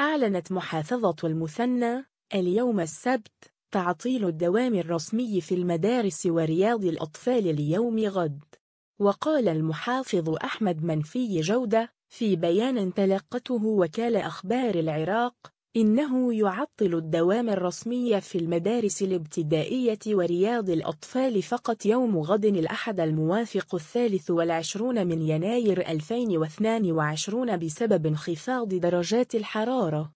أعلنت محافظة المثنى اليوم السبت تعطيل الدوام الرسمي في المدارس ورياض الأطفال اليوم غد وقال المحافظ أحمد منفي جودة في بيان تلقته وكالة أخبار العراق إنه يعطل الدوام الرسمي في المدارس الابتدائية ورياض الأطفال فقط يوم غد الأحد الموافق الثالث والعشرون من يناير 2022 بسبب انخفاض درجات الحرارة